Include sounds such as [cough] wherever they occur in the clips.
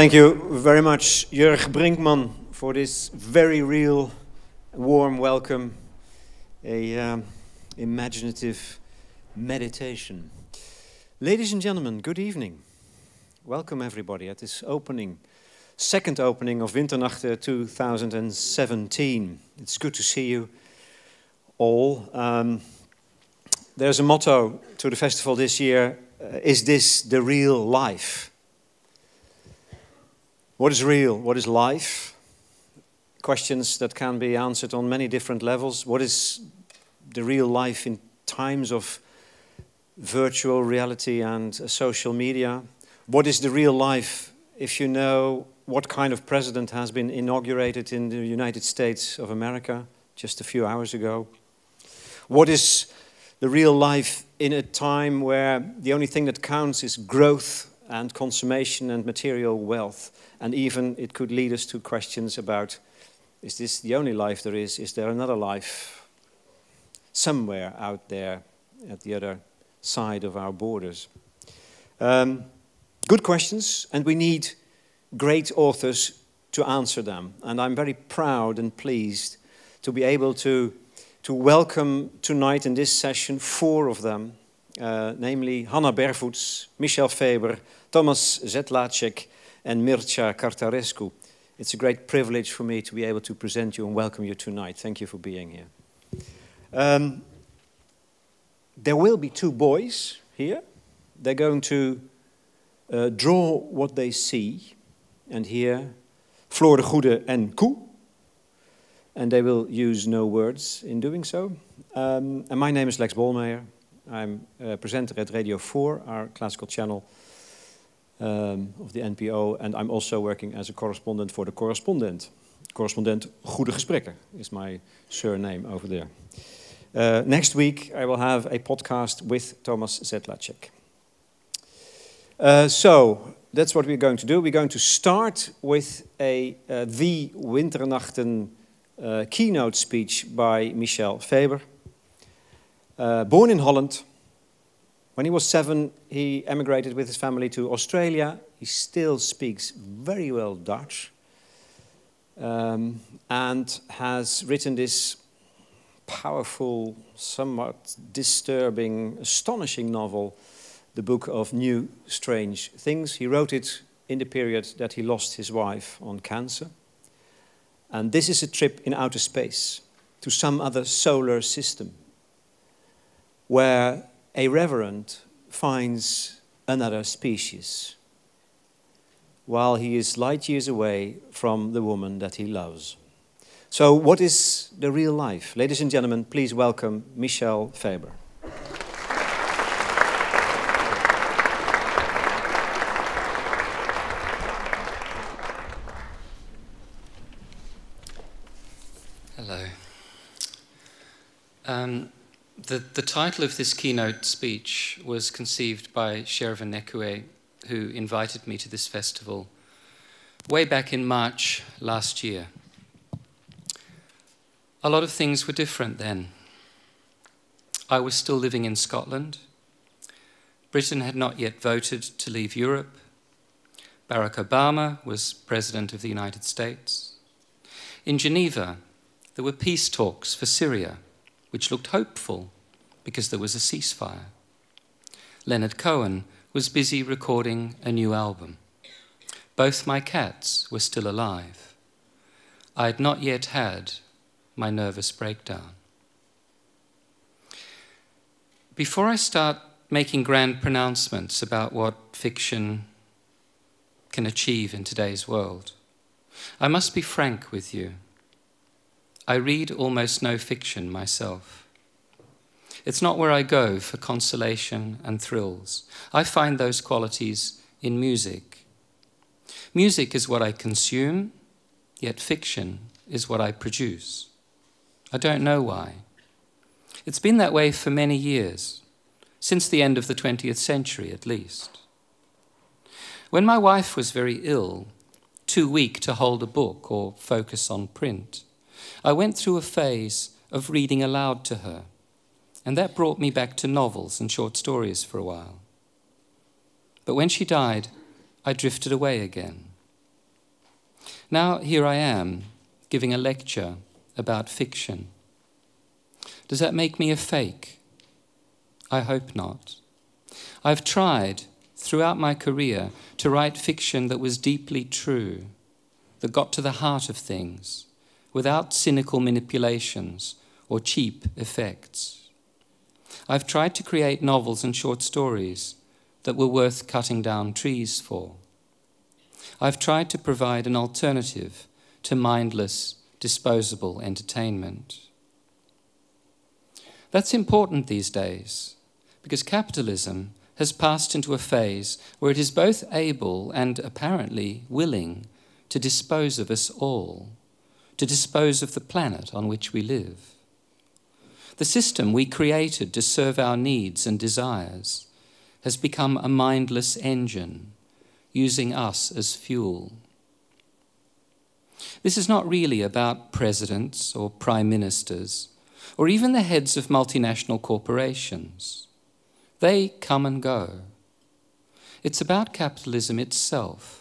Thank you very much, Jörg Brinkmann, for this very real, warm welcome, a um, imaginative meditation. Ladies and gentlemen, good evening. Welcome, everybody, at this opening, second opening of Winternacht uh, 2017. It's good to see you all. Um, there's a motto to the festival this year uh, Is this the real life? What is real? What is life? Questions that can be answered on many different levels. What is the real life in times of virtual reality and uh, social media? What is the real life if you know what kind of president has been inaugurated in the United States of America just a few hours ago? What is the real life in a time where the only thing that counts is growth and consummation and material wealth. And even it could lead us to questions about is this the only life there is? Is there another life somewhere out there at the other side of our borders? Um, good questions, and we need great authors to answer them. And I'm very proud and pleased to be able to, to welcome tonight in this session four of them uh, namely Hanna Bervoets, Michel Faber, Thomas Zetlacek, and Mircea Cartarescu. It's a great privilege for me to be able to present you and welcome you tonight. Thank you for being here. Um, there will be two boys here. They're going to uh, draw what they see and hear Floor de Goede and Koe. And they will use no words in doing so. Um, and my name is Lex Bolmeijer. I'm a uh, presenter at Radio 4, our classical channel um, of the NPO, and I'm also working as a correspondent for the correspondent. Correspondent Goede Gesprekken is my surname over there. Uh, next week, I will have a podcast with Thomas Zetlacek. Uh, so, that's what we're going to do. We're going to start with a uh, The Winternachten uh, keynote speech by Michel Faber. Uh, born in Holland, when he was seven, he emigrated with his family to Australia. He still speaks very well Dutch um, and has written this powerful, somewhat disturbing, astonishing novel, The Book of New Strange Things. He wrote it in the period that he lost his wife on cancer. And this is a trip in outer space to some other solar system where a reverend finds another species while he is light years away from the woman that he loves. So, what is the real life? Ladies and gentlemen, please welcome Michel Faber. Hello. Um, the, the title of this keynote speech was conceived by Shervin Nekue, who invited me to this festival way back in March last year. A lot of things were different then. I was still living in Scotland. Britain had not yet voted to leave Europe. Barack Obama was President of the United States. In Geneva, there were peace talks for Syria which looked hopeful because there was a ceasefire. Leonard Cohen was busy recording a new album. Both my cats were still alive. I had not yet had my nervous breakdown. Before I start making grand pronouncements about what fiction can achieve in today's world, I must be frank with you. I read almost no fiction myself. It's not where I go for consolation and thrills. I find those qualities in music. Music is what I consume, yet fiction is what I produce. I don't know why. It's been that way for many years, since the end of the 20th century at least. When my wife was very ill, too weak to hold a book or focus on print, I went through a phase of reading aloud to her, and that brought me back to novels and short stories for a while. But when she died, I drifted away again. Now here I am, giving a lecture about fiction. Does that make me a fake? I hope not. I've tried throughout my career to write fiction that was deeply true, that got to the heart of things without cynical manipulations or cheap effects. I've tried to create novels and short stories that were worth cutting down trees for. I've tried to provide an alternative to mindless, disposable entertainment. That's important these days because capitalism has passed into a phase where it is both able and apparently willing to dispose of us all to dispose of the planet on which we live. The system we created to serve our needs and desires has become a mindless engine, using us as fuel. This is not really about presidents or prime ministers or even the heads of multinational corporations. They come and go. It's about capitalism itself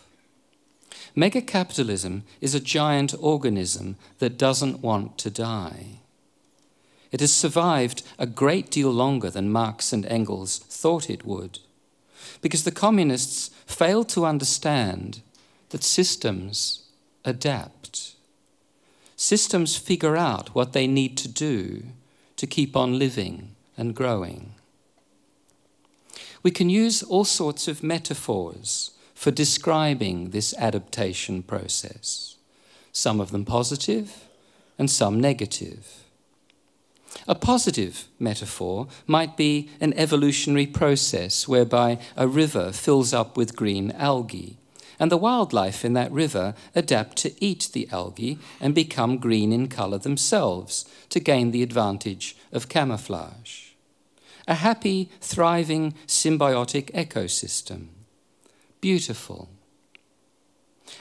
Megacapitalism is a giant organism that doesn't want to die. It has survived a great deal longer than Marx and Engels thought it would, because the communists failed to understand that systems adapt. Systems figure out what they need to do to keep on living and growing. We can use all sorts of metaphors for describing this adaptation process, some of them positive and some negative. A positive metaphor might be an evolutionary process whereby a river fills up with green algae, and the wildlife in that river adapt to eat the algae and become green in colour themselves to gain the advantage of camouflage. A happy, thriving, symbiotic ecosystem beautiful.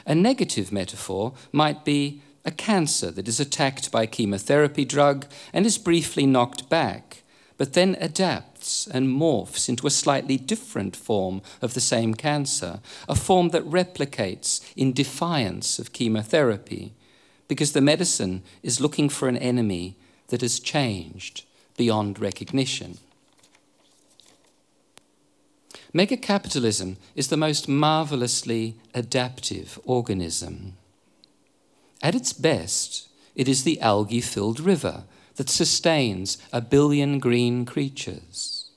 A negative metaphor might be a cancer that is attacked by chemotherapy drug and is briefly knocked back, but then adapts and morphs into a slightly different form of the same cancer, a form that replicates in defiance of chemotherapy, because the medicine is looking for an enemy that has changed beyond recognition. Megacapitalism is the most marvelously adaptive organism. At its best, it is the algae filled river that sustains a billion green creatures.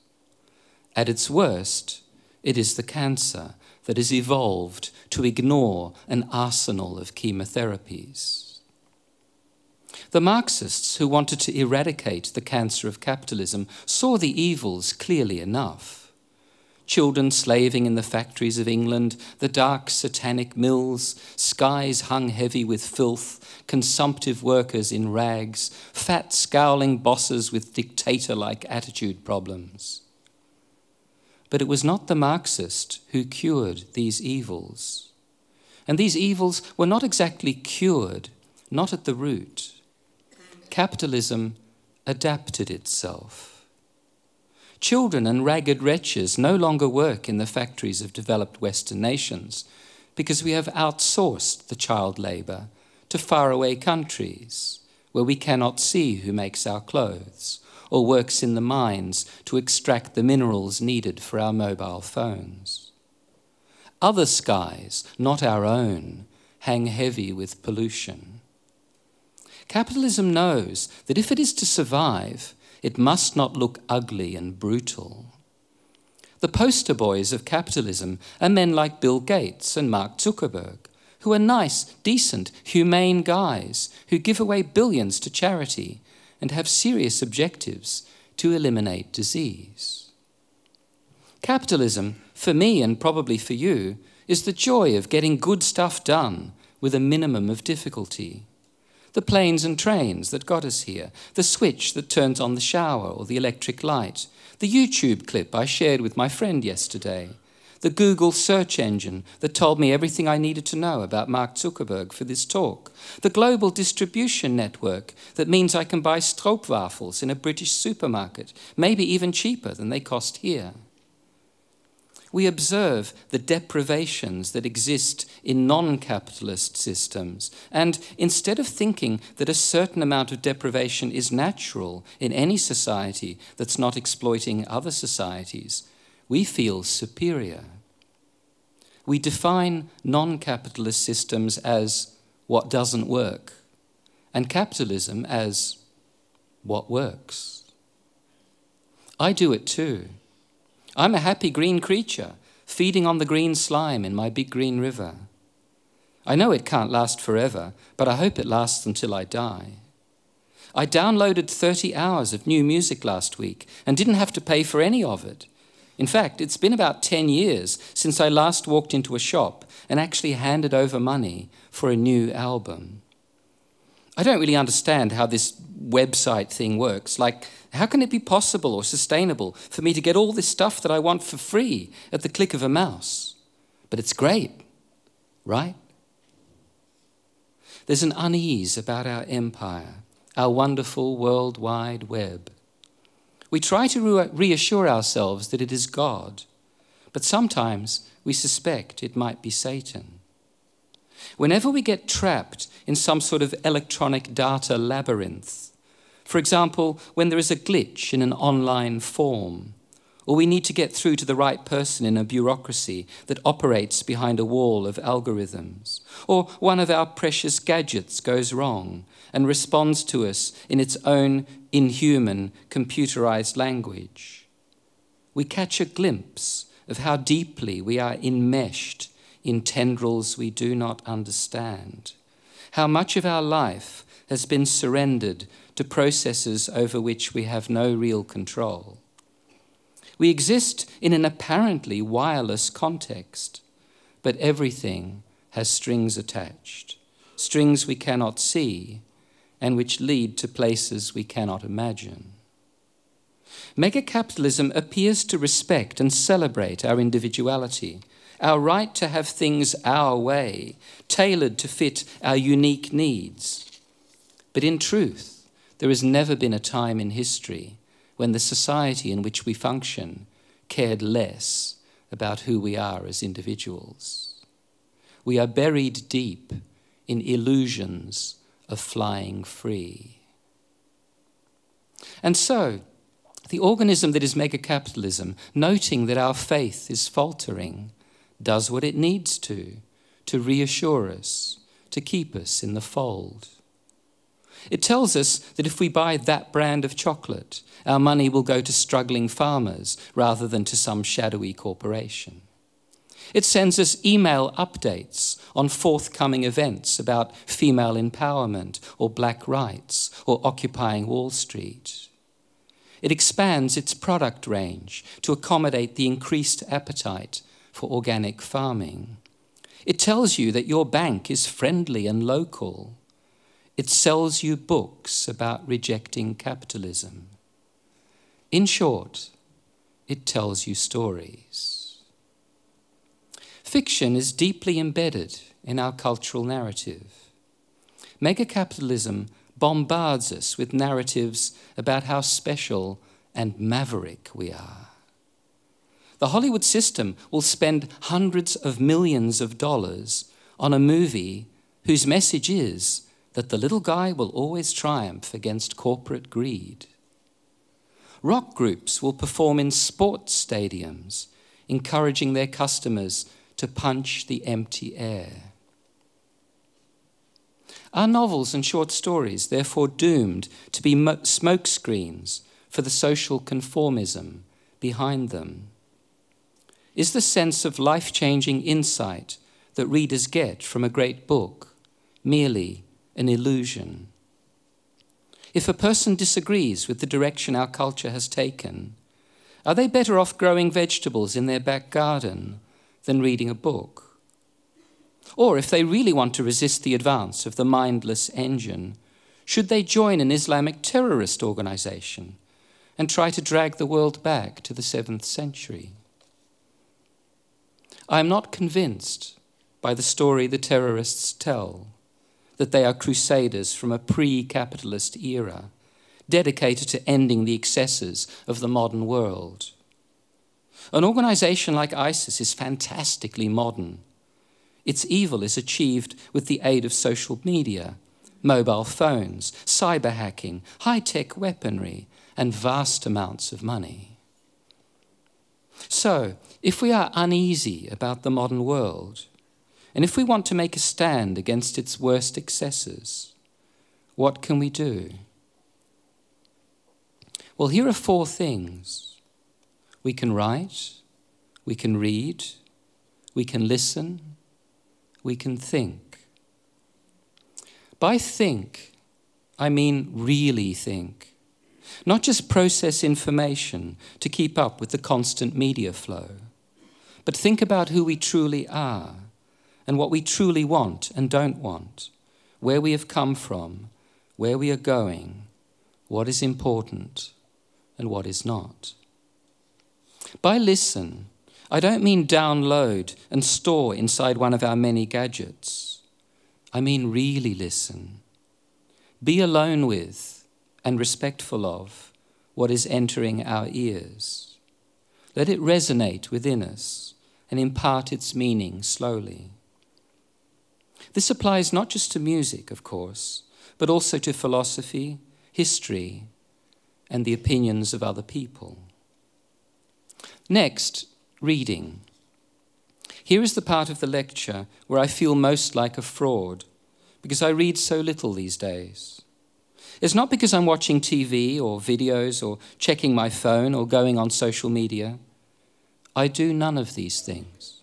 At its worst, it is the cancer that has evolved to ignore an arsenal of chemotherapies. The Marxists who wanted to eradicate the cancer of capitalism saw the evils clearly enough children slaving in the factories of England, the dark satanic mills, skies hung heavy with filth, consumptive workers in rags, fat scowling bosses with dictator like attitude problems. But it was not the Marxist who cured these evils. And these evils were not exactly cured, not at the root. Capitalism adapted itself. Children and ragged wretches no longer work in the factories of developed Western nations because we have outsourced the child labor to faraway countries where we cannot see who makes our clothes or works in the mines to extract the minerals needed for our mobile phones. Other skies, not our own, hang heavy with pollution. Capitalism knows that if it is to survive, it must not look ugly and brutal. The poster boys of capitalism are men like Bill Gates and Mark Zuckerberg, who are nice, decent, humane guys who give away billions to charity and have serious objectives to eliminate disease. Capitalism, for me and probably for you, is the joy of getting good stuff done with a minimum of difficulty the planes and trains that got us here, the switch that turns on the shower or the electric light, the YouTube clip I shared with my friend yesterday, the Google search engine that told me everything I needed to know about Mark Zuckerberg for this talk, the global distribution network that means I can buy stroopwafels in a British supermarket, maybe even cheaper than they cost here we observe the deprivations that exist in non capitalist systems. And instead of thinking that a certain amount of deprivation is natural in any society that's not exploiting other societies, we feel superior. We define non capitalist systems as what doesn't work, and capitalism as what works. I do it too. I'm a happy green creature, feeding on the green slime in my big green river. I know it can't last forever, but I hope it lasts until I die. I downloaded 30 hours of new music last week and didn't have to pay for any of it. In fact, it's been about 10 years since I last walked into a shop and actually handed over money for a new album. I don't really understand how this website thing works. Like, how can it be possible or sustainable for me to get all this stuff that I want for free at the click of a mouse? But it's great, right? There's an unease about our empire, our wonderful World Wide Web. We try to reassure ourselves that it is God, but sometimes we suspect it might be Satan. Whenever we get trapped in some sort of electronic data labyrinth, for example, when there is a glitch in an online form, or we need to get through to the right person in a bureaucracy that operates behind a wall of algorithms, or one of our precious gadgets goes wrong and responds to us in its own inhuman, computerized language. We catch a glimpse of how deeply we are enmeshed in tendrils we do not understand, how much of our life has been surrendered to processes over which we have no real control. We exist in an apparently wireless context, but everything has strings attached, strings we cannot see, and which lead to places we cannot imagine. Megacapitalism appears to respect and celebrate our individuality, our right to have things our way, tailored to fit our unique needs. But in truth, there has never been a time in history when the society in which we function cared less about who we are as individuals. We are buried deep in illusions of flying free. And so, the organism that is megacapitalism, noting that our faith is faltering, does what it needs to to reassure us, to keep us in the fold. It tells us that if we buy that brand of chocolate, our money will go to struggling farmers rather than to some shadowy corporation. It sends us email updates on forthcoming events about female empowerment or black rights or occupying Wall Street. It expands its product range to accommodate the increased appetite for organic farming. It tells you that your bank is friendly and local. It sells you books about rejecting capitalism. In short, it tells you stories. Fiction is deeply embedded in our cultural narrative. Megacapitalism bombards us with narratives about how special and maverick we are. The Hollywood system will spend hundreds of millions of dollars on a movie whose message is that the little guy will always triumph against corporate greed. Rock groups will perform in sports stadiums, encouraging their customers to punch the empty air. Are novels and short stories therefore doomed to be smokescreens for the social conformism behind them? Is the sense of life changing insight that readers get from a great book merely an illusion. If a person disagrees with the direction our culture has taken, are they better off growing vegetables in their back garden than reading a book? Or if they really want to resist the advance of the mindless engine, should they join an Islamic terrorist organization and try to drag the world back to the seventh century? I am not convinced by the story the terrorists tell that they are crusaders from a pre capitalist era, dedicated to ending the excesses of the modern world. An organization like ISIS is fantastically modern. Its evil is achieved with the aid of social media, mobile phones, cyber hacking, high tech weaponry, and vast amounts of money. So, if we are uneasy about the modern world, and if we want to make a stand against its worst excesses, what can we do? Well, here are four things we can write, we can read, we can listen, we can think. By think, I mean really think, not just process information to keep up with the constant media flow, but think about who we truly are and what we truly want and don't want, where we have come from, where we are going, what is important, and what is not. By listen, I don't mean download and store inside one of our many gadgets. I mean really listen. Be alone with and respectful of what is entering our ears. Let it resonate within us and impart its meaning slowly. This applies not just to music, of course, but also to philosophy, history, and the opinions of other people. Next, reading. Here is the part of the lecture where I feel most like a fraud, because I read so little these days. It's not because I'm watching TV or videos or checking my phone or going on social media. I do none of these things.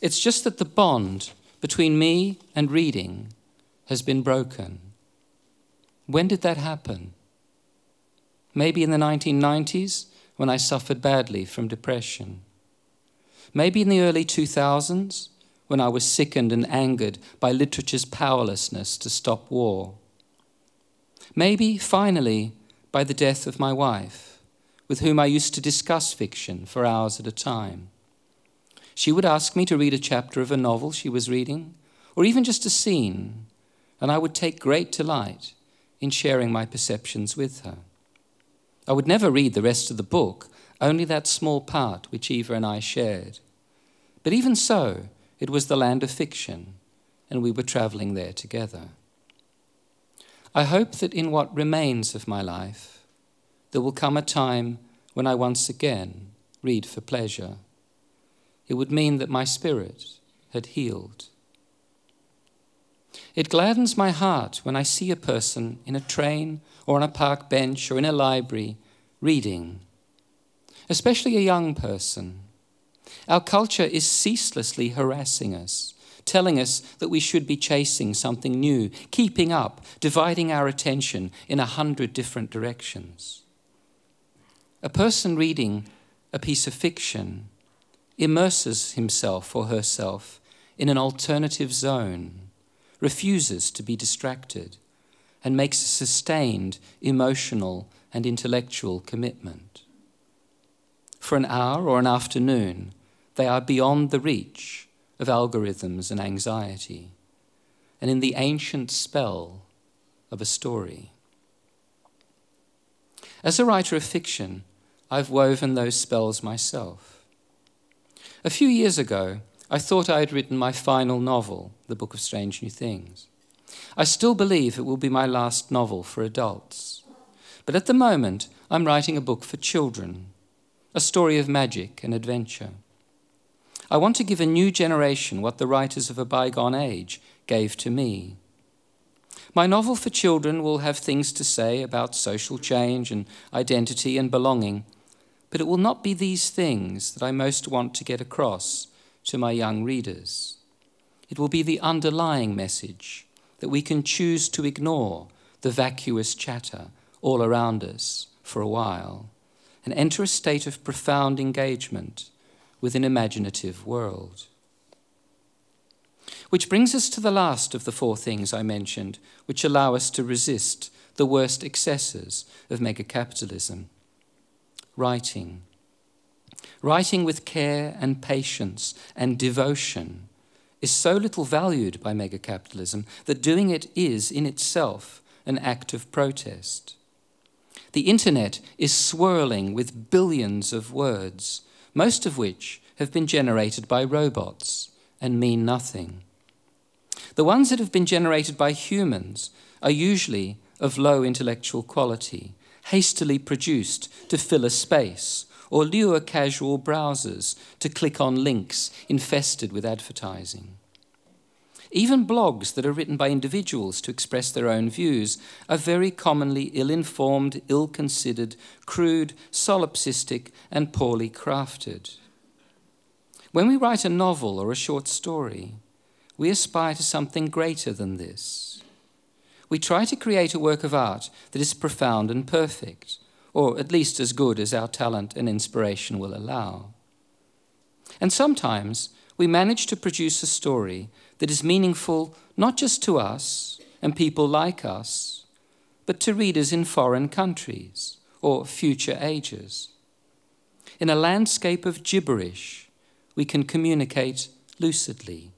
It's just that the bond between me and reading has been broken. When did that happen? Maybe in the 1990s when I suffered badly from depression. Maybe in the early 2000s when I was sickened and angered by literature's powerlessness to stop war. Maybe, finally, by the death of my wife, with whom I used to discuss fiction for hours at a time. She would ask me to read a chapter of a novel she was reading, or even just a scene, and I would take great delight in sharing my perceptions with her. I would never read the rest of the book, only that small part which Eva and I shared. But even so, it was the land of fiction, and we were travelling there together. I hope that in what remains of my life, there will come a time when I once again read for pleasure it would mean that my spirit had healed. It gladdens my heart when I see a person in a train or on a park bench or in a library reading, especially a young person. Our culture is ceaselessly harassing us, telling us that we should be chasing something new, keeping up, dividing our attention in a hundred different directions. A person reading a piece of fiction immerses himself or herself in an alternative zone, refuses to be distracted, and makes a sustained emotional and intellectual commitment. For an hour or an afternoon, they are beyond the reach of algorithms and anxiety, and in the ancient spell of a story. As a writer of fiction, I've woven those spells myself. A few years ago, I thought I had written my final novel, The Book of Strange New Things. I still believe it will be my last novel for adults. But at the moment, I'm writing a book for children, a story of magic and adventure. I want to give a new generation what the writers of a bygone age gave to me. My novel for children will have things to say about social change and identity and belonging but it will not be these things that I most want to get across to my young readers. It will be the underlying message that we can choose to ignore the vacuous chatter all around us for a while and enter a state of profound engagement with an imaginative world. Which brings us to the last of the four things I mentioned, which allow us to resist the worst excesses of megacapitalism writing. Writing with care and patience and devotion is so little valued by megacapitalism that doing it is, in itself, an act of protest. The internet is swirling with billions of words, most of which have been generated by robots and mean nothing. The ones that have been generated by humans are usually of low intellectual quality, hastily produced to fill a space, or lure casual browsers to click on links infested with advertising. Even blogs that are written by individuals to express their own views are very commonly ill informed, ill considered, crude, solipsistic, and poorly crafted. When we write a novel or a short story, we aspire to something greater than this we try to create a work of art that is profound and perfect, or at least as good as our talent and inspiration will allow. And sometimes we manage to produce a story that is meaningful not just to us and people like us, but to readers in foreign countries or future ages. In a landscape of gibberish, we can communicate lucidly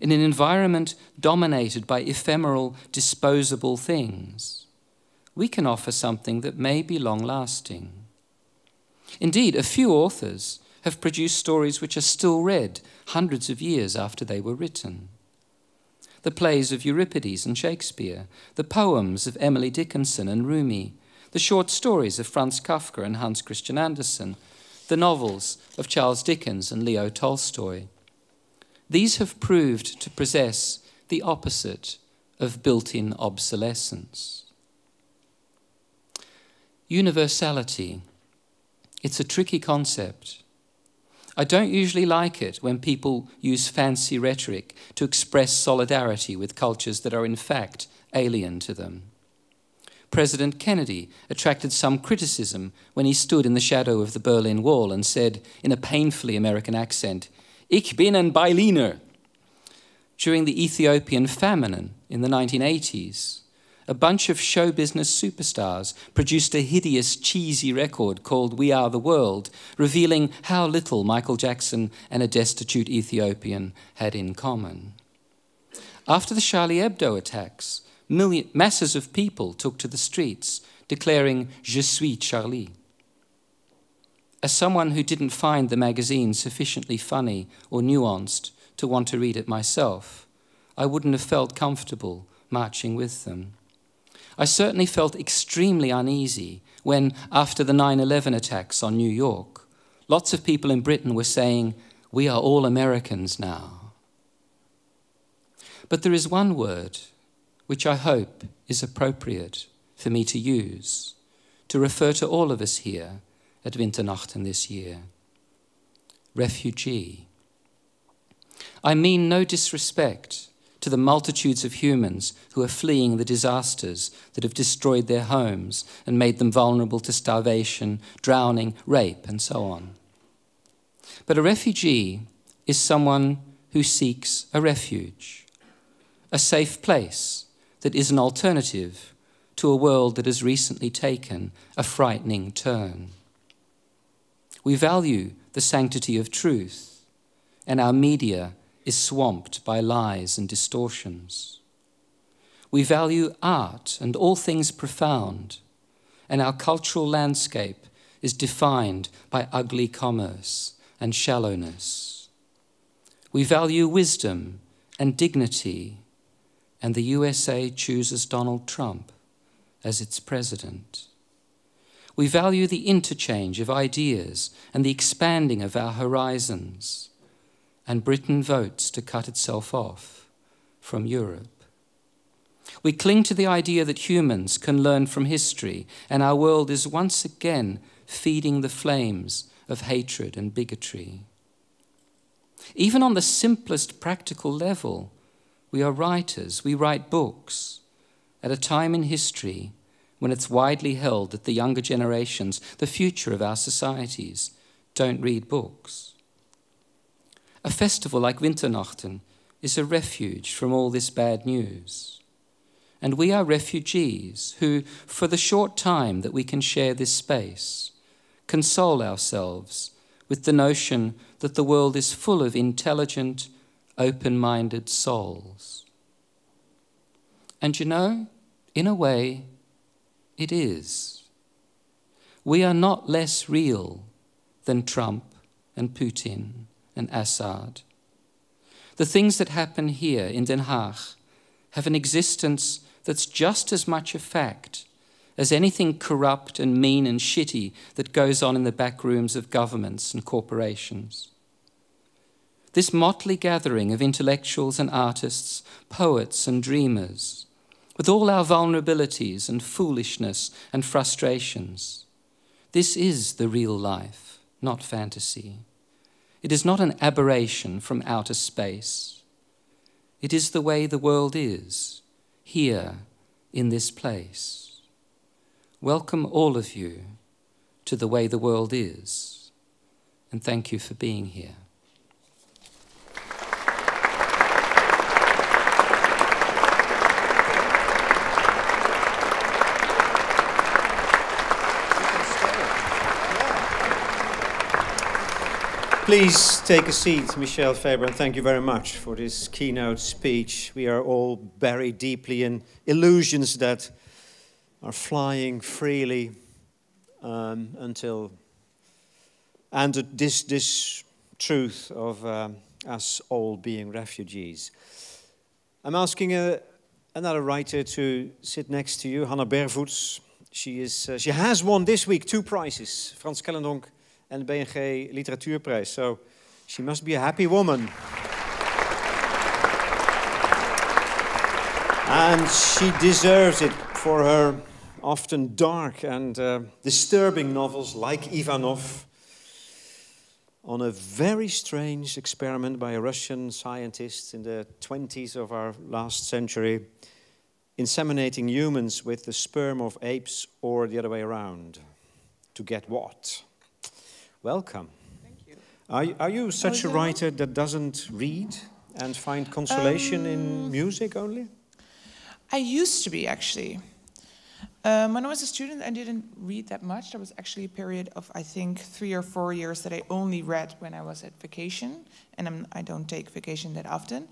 in an environment dominated by ephemeral, disposable things, we can offer something that may be long lasting. Indeed, a few authors have produced stories which are still read hundreds of years after they were written. The plays of Euripides and Shakespeare, the poems of Emily Dickinson and Rumi, the short stories of Franz Kafka and Hans Christian Andersen, the novels of Charles Dickens and Leo Tolstoy, these have proved to possess the opposite of built in obsolescence. Universality. It's a tricky concept. I don't usually like it when people use fancy rhetoric to express solidarity with cultures that are in fact alien to them. President Kennedy attracted some criticism when he stood in the shadow of the Berlin Wall and said, in a painfully American accent, Ich bin ein Bailiner, during the Ethiopian famine in the 1980s. A bunch of show business superstars produced a hideous, cheesy record called We Are the World, revealing how little Michael Jackson and a destitute Ethiopian had in common. After the Charlie Hebdo attacks, million, masses of people took to the streets, declaring, Je suis Charlie as someone who didn't find the magazine sufficiently funny or nuanced to want to read it myself, I wouldn't have felt comfortable marching with them. I certainly felt extremely uneasy when, after the 9 11 attacks on New York, lots of people in Britain were saying, We are all Americans now. But there is one word which I hope is appropriate for me to use to refer to all of us here at Winternachten this year. Refugee. I mean no disrespect to the multitudes of humans who are fleeing the disasters that have destroyed their homes and made them vulnerable to starvation, drowning, rape, and so on. But a refugee is someone who seeks a refuge, a safe place that is an alternative to a world that has recently taken a frightening turn. We value the sanctity of truth, and our media is swamped by lies and distortions. We value art and all things profound, and our cultural landscape is defined by ugly commerce and shallowness. We value wisdom and dignity, and the USA chooses Donald Trump as its president. We value the interchange of ideas and the expanding of our horizons. And Britain votes to cut itself off from Europe. We cling to the idea that humans can learn from history, and our world is once again feeding the flames of hatred and bigotry. Even on the simplest practical level, we are writers, we write books at a time in history when it's widely held that the younger generations, the future of our societies, don't read books. A festival like Winternachten is a refuge from all this bad news. And we are refugees who, for the short time that we can share this space, console ourselves with the notion that the world is full of intelligent, open minded souls. And you know, in a way, it is. We are not less real than Trump and Putin and Assad. The things that happen here in Den Haag have an existence that's just as much a fact as anything corrupt and mean and shitty that goes on in the back rooms of governments and corporations. This motley gathering of intellectuals and artists, poets and dreamers, with all our vulnerabilities and foolishness and frustrations. This is the real life, not fantasy. It is not an aberration from outer space. It is the way the world is, here, in this place. Welcome, all of you, to the way the world is, and thank you for being here. Please take a seat, Michelle Faber, and thank you very much for this keynote speech. We are all buried deeply in illusions that are flying freely um, until, and this, this truth of um, us all being refugees. I'm asking a, uh, another writer to sit next to you, Hannah Bervoets. She, is, uh, she has won this week two prizes, Frans Kellendonk en de BNG Literatuurprijs. So she must be a happy woman. And she deserves it for her often dark and uh, disturbing novels like Ivanov. On a very strange experiment by a Russian scientist in the 20s of our last century, inseminating humans with the sperm of apes or the other way around. To get what? Welcome. Thank you. Are, are you such a writer that doesn't read and find consolation um, in music only? I used to be, actually. Um, when I was a student, I didn't read that much. There was actually a period of, I think, three or four years that I only read when I was at vacation, and I'm, I do not take vacation that often.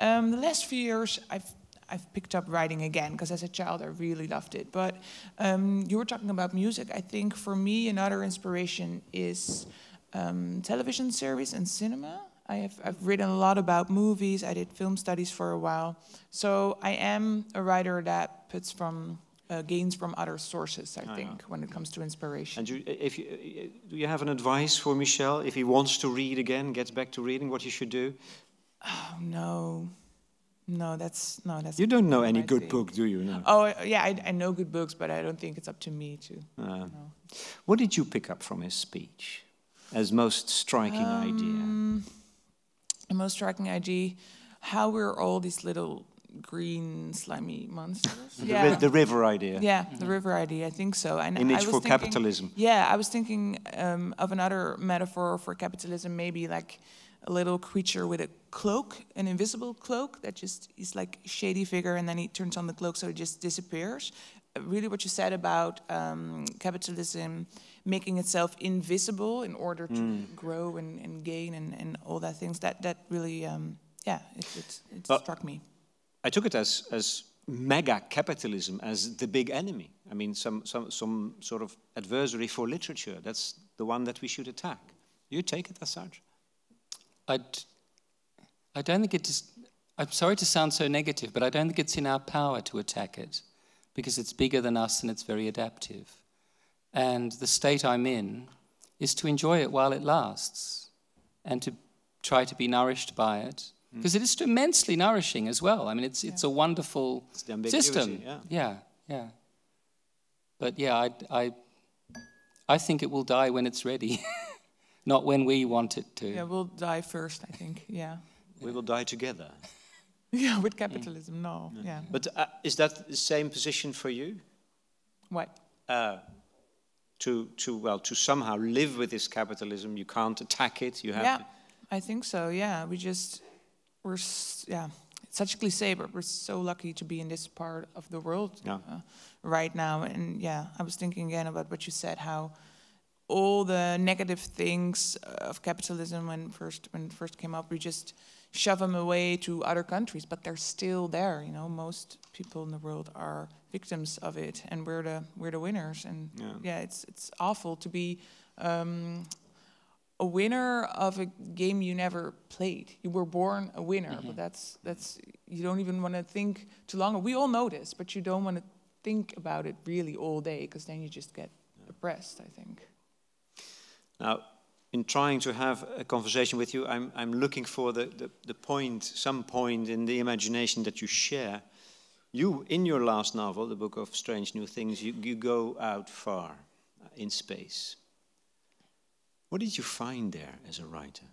Um, the last few years, I've I've picked up writing again because as a child I really loved it. But um, you were talking about music. I think for me another inspiration is um, television series and cinema. I have, I've written a lot about movies. I did film studies for a while. So I am a writer that puts from uh, gains from other sources, I, I ah, think, know. when it comes to inspiration. And you, if you, do you have an advice for Michel if he wants to read again, gets back to reading, what he should do? Oh, no. No, that's no, that's. You don't know any good book, do you? No. Oh yeah, I, I, know good books, but I don't think it's up to me to. Uh, no. What did you pick up from his speech, as most striking um, idea? The most striking idea, how we're all these little green slimy monsters. the, yeah. ri the, river idea. Yeah, mm -hmm. the river idea. I think so. And Image I was for thinking, capitalism. Yeah, I was thinking um, of another metaphor for capitalism, maybe like a little creature with a cloak, an invisible cloak that just is like shady figure, and then he turns on the cloak so it just disappears. Really, what you said about um, capitalism making itself invisible in order to mm. grow and, and gain and, and, all that things that that really um, yeah it, it, it struck me. I took it as as mega capitalism as the big enemy. I mean, some some some sort of adversary for literature. That's the one that we should attack. You take it as such. I, I don't think it is, I'm sorry to sound so negative, but I don't think it's in our power to attack it because it's bigger than us and it's very adaptive. And the state I'm in is to enjoy it while it lasts and to try to be nourished by it hmm. because mm. it is immensely nourishing as well. I mean, it's, yeah. it's a wonderful it's system. Yeah. yeah, yeah. But yeah, I, I, I think it will die when it's ready. [laughs] not when we want it to. Yeah, we'll die first, I think. Yeah. We will die together. [laughs] yeah, with capitalism, no. Mm. Yeah. But uh, is that the same position for you? What? Uh, to to well to somehow live with this capitalism, you can't attack it. You have. Yeah, to. I think so. Yeah, we just we're yeah. such a cliche, but we're so lucky to be in this part of the world yeah. uh, right now. And yeah, I was thinking again about what you said, how all the negative things uh, of capitalism when first when it first came up, we just shove them away to other countries, but they're still there. You know, most people in the world are victims of it, and we're the we're the winners. And yeah, yeah it's it's awful to be um, a winner of a game you never played. You were born a winner, mm -hmm. but mm-hmm. that's that's you don't even want to think too long. We all know this, but you don't want to think about it really all day because then you just get yeah. I think. Now, in trying to have a conversation with you, I'm, I'm looking for the, the, the point, some point in the imagination that you share. You, in your last novel, The Book of Strange New Things, you, you go out far uh, in space. What did you find there as a writer?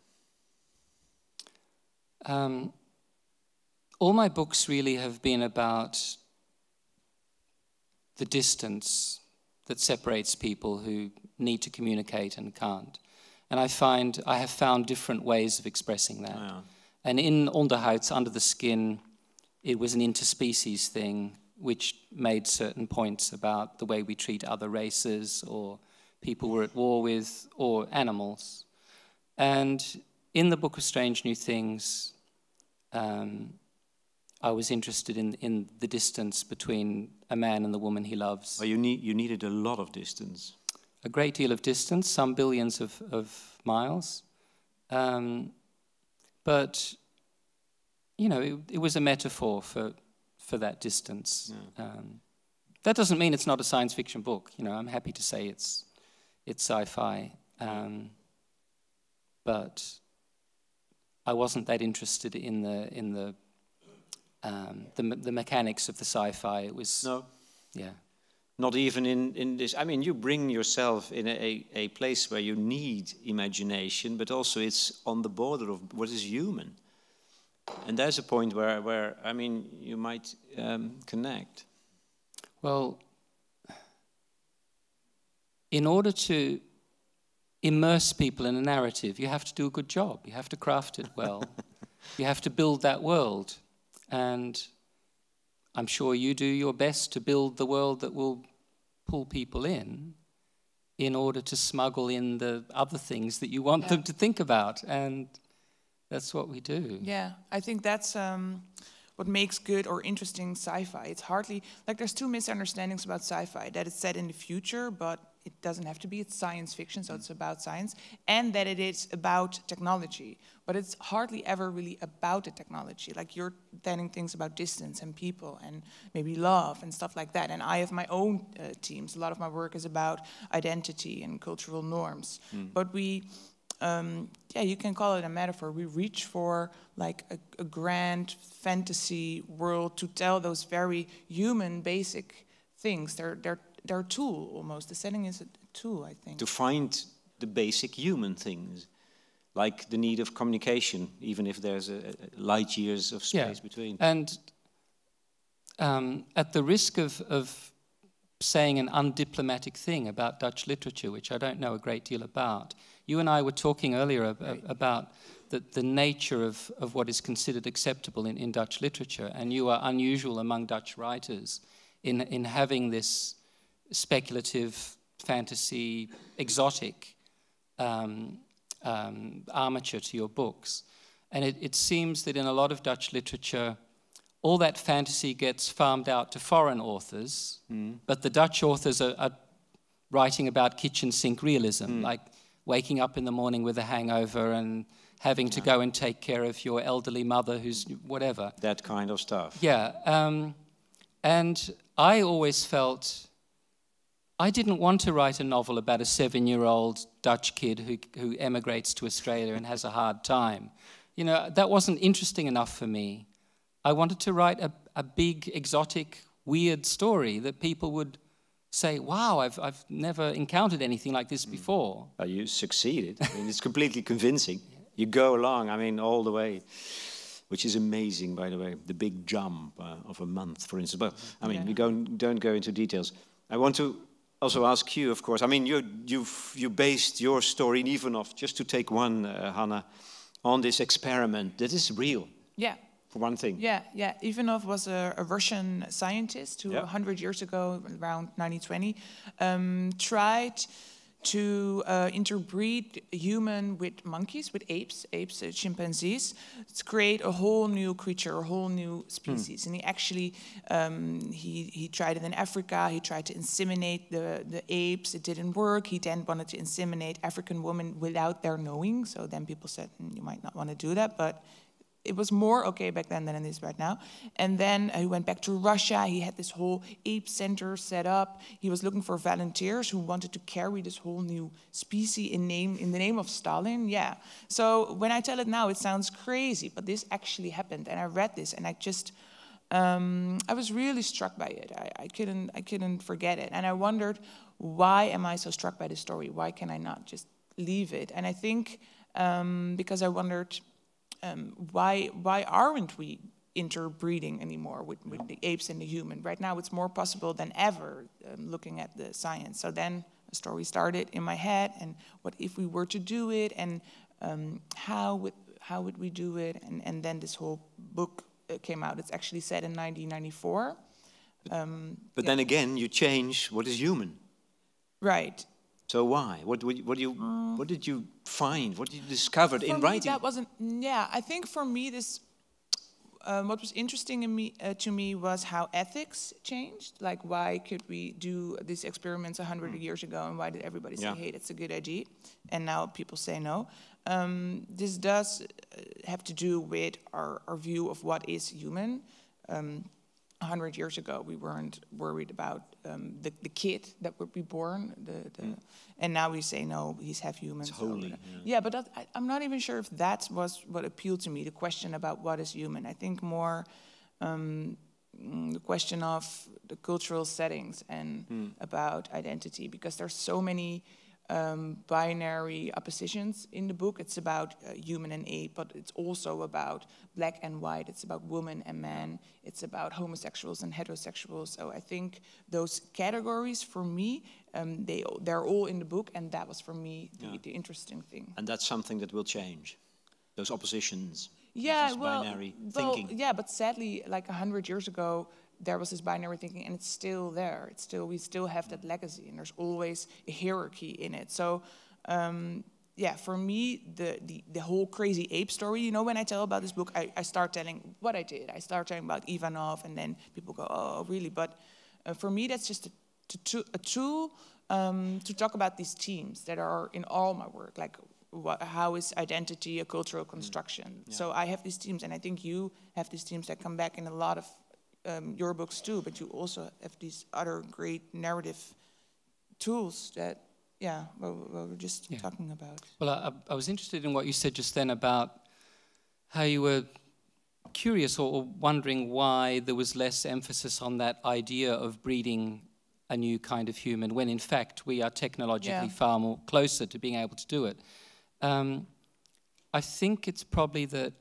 Um, all my books really have been about the distance that separates people who need to communicate and can't. And I find I have found different ways of expressing that. And in Onderhouts, under the skin, it was an interspecies thing which made certain points about the way we treat other races or people we're at war with or animals. And in the book of Strange New Things, um, I was interested in, in the distance between a man and the woman he loves. Well, you, need, you needed a lot of distance. A great deal of distance, some billions of, of miles. Um, but, you know, it, it, was a metaphor for, for that distance. Yeah. Um, that doesn't mean it's not a science fiction book. You know, I'm happy to say it's, it's sci-fi. Um, but I wasn't that interested in the, in the um, the, the mechanics of the sci-fi. It was no, yeah, not even in in this. I mean, you bring yourself in a, a place where you need imagination, but also it's on the border of what is human. And there's a point where where I mean, you might um, connect. Well, in order to immerse people in a narrative, you have to do a good job. You have to craft it well. [laughs] you have to build that world. And I'm sure you do your best to build the world that will pull people in in order to smuggle in the other things that you want yeah. them to think about. And that's what we do. Yeah, I think that's. Um what makes good or interesting sci-fi. It's hardly like there's two misunderstandings about sci-fi that it's set in the future, but it doesn't have to be, it's science fiction, so it's about science, and that it is about technology. But it's hardly ever really about the technology. Like you're telling things about distance and people and maybe love and stuff like that. And I have my own uh, teams. A lot of my work is about identity and cultural norms. Mm. But we, um, yeah, you can call it a metaphor. We reach for like a, a grand fantasy world to tell those very human, basic things. They're, they're their tool almost. The setting is a tool, I think. To find the basic human things, like the need of communication, even if there's a, a light years of space yeah. between. And um, at the risk of, of saying an undiplomatic thing about Dutch literature, which I don't know a great deal about, you and I were talking earlier ab right. about the, the nature of, of what is considered acceptable in, in Dutch literature, and you are unusual among Dutch writers in, in having this speculative, fantasy, exotic um, um, armature to your books. And it, it seems that in a lot of Dutch literature, all that fantasy gets farmed out to foreign authors, mm. but the Dutch authors are, are, writing about kitchen sink realism, mm. like waking up in the morning with a hangover and having to yeah. go and take care of your elderly mother who's whatever. That kind of stuff. Yeah. Um, and I always felt I didn't want to write a novel about a seven year old Dutch kid who, who emigrates to Australia and has a hard time. You know, that wasn't interesting enough for me. I wanted to write a, a big, exotic, weird story that people would say, wow, I've, I've never encountered anything like this hmm. before. Well, you succeeded. I mean, it's completely convincing. You go along, I mean, all the way, which is amazing, by the way, the big jump uh, of a month, for instance. But, I mean, yeah. we go, don't go into details. I want to also ask you, of course. I mean, you, you've you based your story in Ivanov, just to take one, uh, Hannah, on this experiment that is real. Yeah. For one thing. Yeah, yeah. Ivanov was a, a Russian scientist who, yeah. 100 years ago, around 1920, um, tried to uh, interbreed human with monkeys, with apes, apes, uh, chimpanzees, to create a whole new creature, a whole new species. And he actually, um, he, he tried it in Africa, he tried to inseminate the, the apes, it didn't work. He then wanted to inseminate African women without their knowing, so then people said, mm, you might not want to do that, but it was more okay back then than it is right now. And then he went back to Russia. He had this whole ape center set up. He was looking for volunteers who wanted to carry this whole new species in name in the name of Stalin. Yeah. So when I tell it now, it sounds crazy, but this actually happened, and I read this, and I just. Um, I was really struck by it. I, I couldn't, I couldn't forget it, and I wondered, why am I so struck by this story? Why can I not just leave it? And I think um, because I wondered, um, why why aren't we interbreeding anymore with, with the apes and the human? Right now, it's more possible than ever, um, looking at the science. So then a story started in my head, and what if we were to do it, and um, how would how would we do it? And and then this whole book uh, came out. It's actually set in 1994. Um, but yeah. then again, you change what is human. Right. So why? What, what, you, uh, what did you find? What did you discover in me, writing? That wasn't. Yeah, I think for me, this um, what was interesting in me, uh, to me was how ethics changed. Like, why could we do these experiments 100 mm. years ago, and why did everybody say, yeah. "Hey, that's a good idea," and now people say no? Um, this does uh, have to do with our, our view of what is human. Um, 100 years ago, we weren't worried about um, the, the kid that would be born. The, the, mm. And now we say, no, he's half human. It's holy. Yeah. yeah, but that, I, am not even sure if that was what appealed to me, the question about what is human. I think more um, mm, the question of the cultural settings and mm. about identity, because there's so many um, binary oppositions in the book. It's about uh, human and ape, but it's also about black and white. It's about woman and man. It's about homosexuals and heterosexuals. So I think those categories for me, um, they they're all in the book, and that was for me the, yeah. the interesting thing. And that's something that will change. Those oppositions. Yeah, well, well, yeah, but sadly, like a hundred years ago, there was this binary thinking, and it's still there. It's still we still have that legacy, and there's always a hierarchy in it. So. Um, yeah, for me, the, the, the, whole crazy ape story, you know, when I tell about this book, I, I start telling what I did. I start telling about Ivanov, and then people go, oh, really? But uh, for me, that's just a, to, a tool um, to talk about these teams that are in all my work, like what, how is identity a cultural mm. construction? Mm. Yeah. So I have these teams, and I think you have these teams that come back in a lot of um, your books too, but you also have these other great narrative tools that, yeah, what, what we're just yeah. talking about. Well, I, I, was interested in what you said just then about how you were curious or, or wondering why there was less emphasis on that idea of breeding a new kind of human when in fact we are technologically yeah. far more closer to being able to do it. Um, I think it's probably that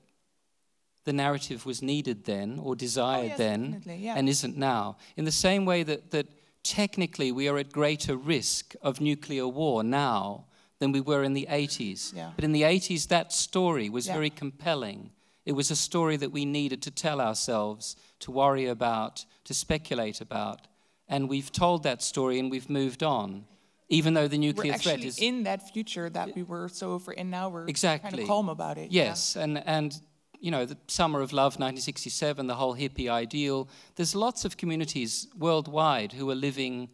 the narrative was needed then or desired oh, yes, then yeah. and isn't now. In the same way that, that technically we are at greater risk of nuclear war now than we were in the 80s. Yeah. But in the 80s, that story was yeah. very compelling. It was a story that we needed to tell ourselves, to worry about, to speculate about. And we've told that story and we've moved on even though the nuclear we're threat is in that future that we were so for and now we're exactly. kind of calm about it. Yes, yeah. and and you know, the Summer of Love 1967, the whole hippie ideal. There's lots of communities worldwide who are living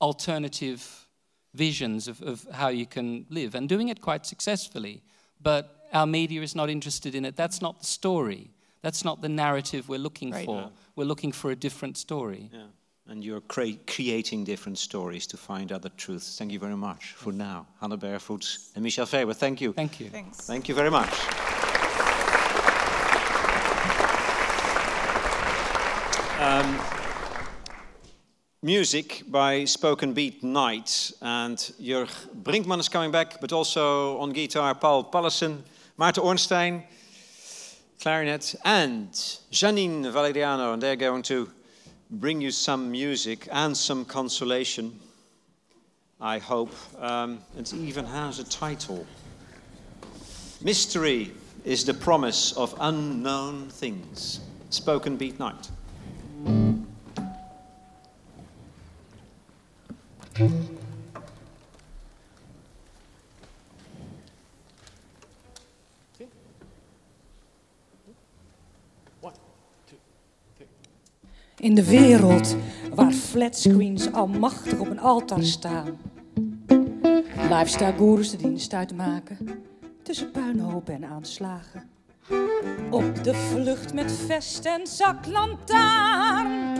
alternative visions of, of how you can live and doing it quite successfully. But our media is not interested in it. That's not the story. That's not the narrative we're looking right. for. Yeah. We're looking for a different story. Yeah. And you're cre creating different stories to find other truths. Thank you very much for now. Hannah Barefoot and Michelle Faber, thank you. Thank you. Thanks. Thank you very much. Um, music by Spoken Beat Night. And Jurg Brinkman is coming back, but also on guitar Paul Pallesen, Maarten Ornstein, clarinet, and Janine Valeriano. And they're going to bring you some music and some consolation, I hope. Um, it even has a title Mystery is the promise of unknown things. Spoken Beat Night. In de wereld waar flatscreens almachtig op een altaar staan. Lifestyle gurus de dienst uitmaken tussen puinhopen en aanslagen. Op de vlucht met vest en zaklantaarn.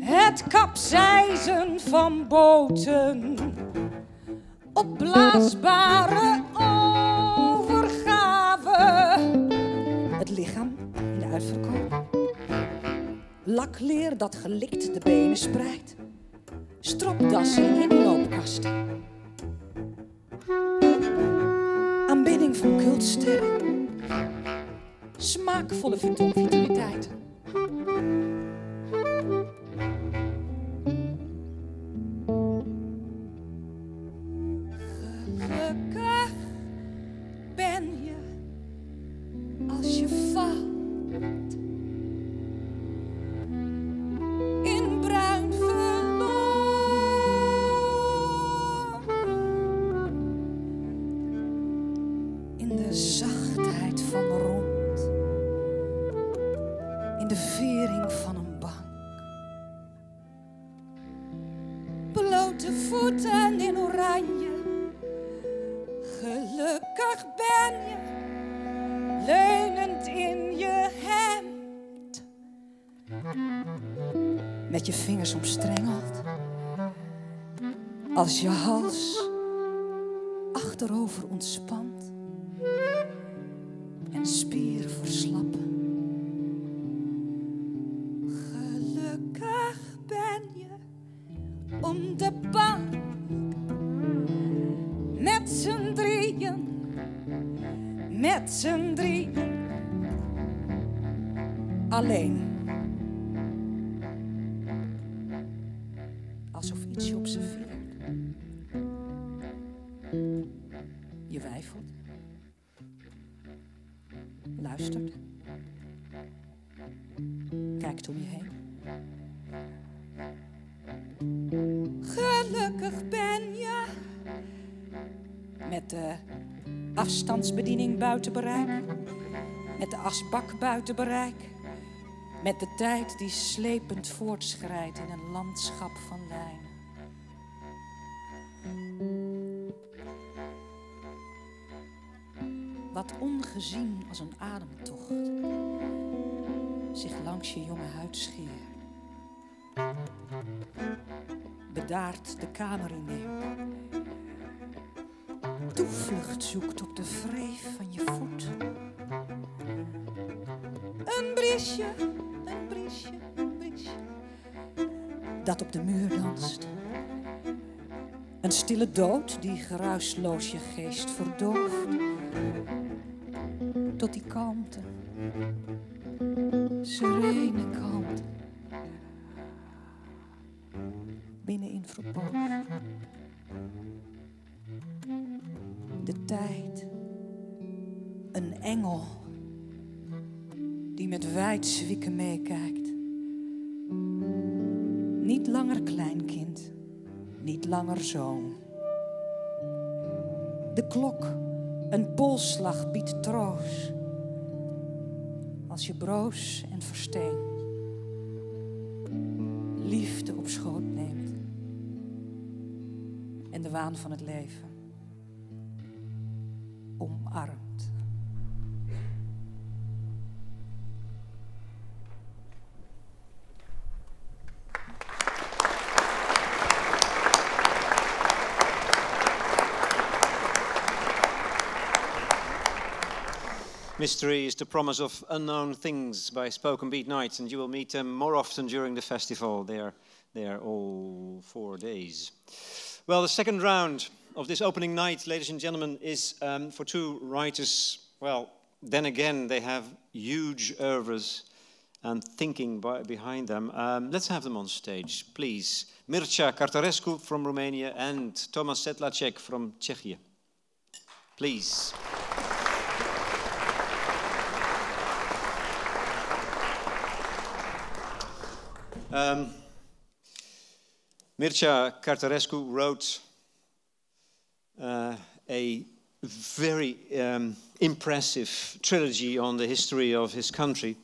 Het kapseizen van boten. Opblaasbare overgave. Het lichaam in de uitverkoop. Lakleer dat gelikt de benen spreidt. Stropdassen in loopkasten. Aanbidding van cultsterren smaakvolle vitaliteit. Gelukkig ben je als je valt Als je hals achterover ontspant en spieren verslappen. Gelukkig ben je om de bank met z'n drieën, met z'n drieën alleen. pak buiten bereik. Met de tijd die slepend voortschrijdt in een landschap van lijnen. Wat ongezien als een ademtocht zich langs je jonge huid scheert. Bedaard de kamer inneemt. Toevlucht zoekt op de wreef van je voet. Een briesje, een briesje, een briesje. Dat op de muur danst. Een stille dood die geruisloos je geest verdooft. Tot die kalmte, serene kalmte. Binnenin verborgen. De tijd, een engel die met wijd zwikken meekijkt. Niet langer kleinkind, niet langer zoon. De klok, een polsslag biedt troost. Als je broos en versteen, liefde op schoot neemt en de waan van het leven omarmt. Mystery is the promise of unknown things by Spoken Beat Nights, and you will meet them more often during the festival. They are, they are all four days. Well, the second round of this opening night, ladies and gentlemen, is um, for two writers. Well, then again, they have huge oeuvres and thinking by, behind them. Um, let's have them on stage, please. Mircea Cartarescu from Romania and Thomas Setlacek from Czechia. Please. Um, Mircea Cartarescu wrote uh, a very um, impressive trilogy on the history of his country.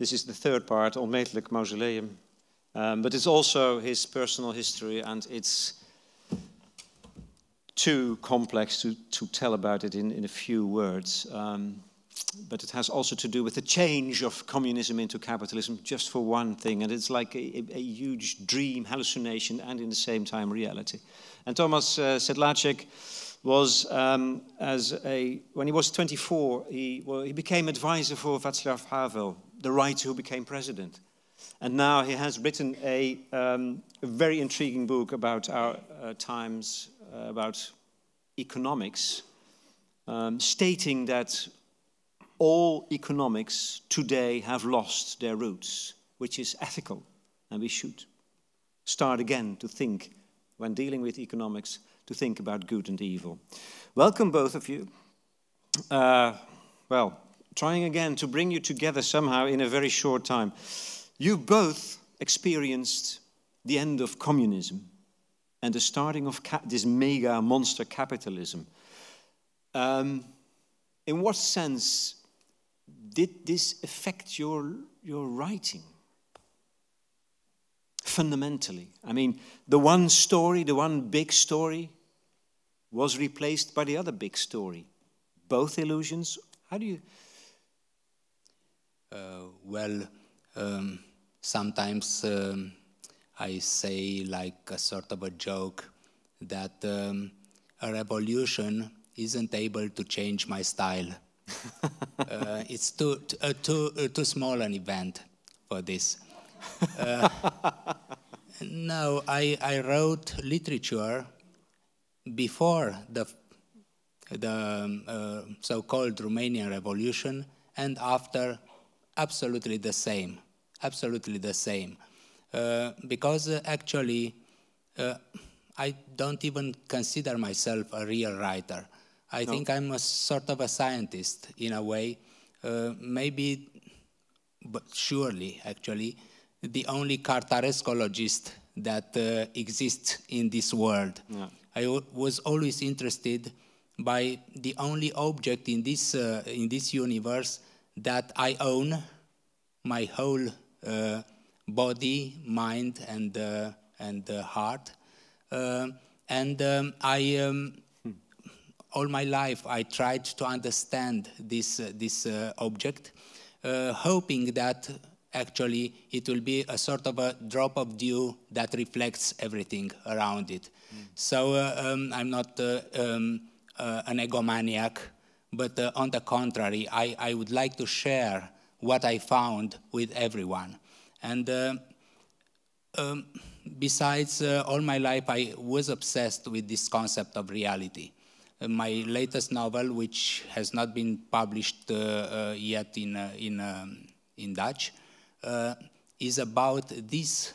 This is the third part, Onmetelijk Mausoleum. Um, but it's also his personal history, and it's too complex to, to tell about it in, in a few words. Um, but it has also to do with the change of communism into capitalism, just for one thing. And it's like a, a huge dream, hallucination, and in the same time, reality. And Thomas uh, Sedlacek was, um, as a, when he was 24, he, well, he became advisor for Václav Havel, the writer who became president. And now he has written a, um, a very intriguing book about our uh, times, uh, about economics, um, stating that all economics today have lost their roots, which is ethical, and we should start again to think, when dealing with economics, to think about good and evil. Welcome, both of you. Uh, well, trying again to bring you together somehow in a very short time. You both experienced the end of communism and the starting of this mega monster capitalism. Um, in what sense did this affect your, your writing? Fundamentally. I mean, the one story, the one big story, was replaced by the other big story. Both illusions. How do you. Uh, well, um, sometimes um, I say, like a sort of a joke, that um, a revolution isn't able to change my style uh, it's too, uh, too, uh, too small an event for this. Uh, [laughs] no, I, I wrote literature before the, the um, uh, so-called Romanian Revolution and after absolutely the same, absolutely the same. Uh, because actually, I don't even consider myself a real writer. I no. think I'm a sort of a scientist in a way. Uh, maybe, but surely, actually, the only cartarescologist that uh, exists in this world. Yeah. I was always interested by the only object in this, uh, in this universe that I own my whole uh, body, mind, and, uh, and uh, heart. Uh, and um, I, um, all my life I tried to understand this, uh, this uh, object, uh, hoping that actually it will be a sort of a drop of dew that reflects everything around it. Mm. So uh, um, I'm not uh, um, uh, an egomaniac, but on the contrary, I, I would like to share what I found with everyone. And um, besides, all my life I was obsessed with this concept of reality. Uh, my latest novel, which has not been published uh, uh, yet in, in, um, in Dutch, is about this,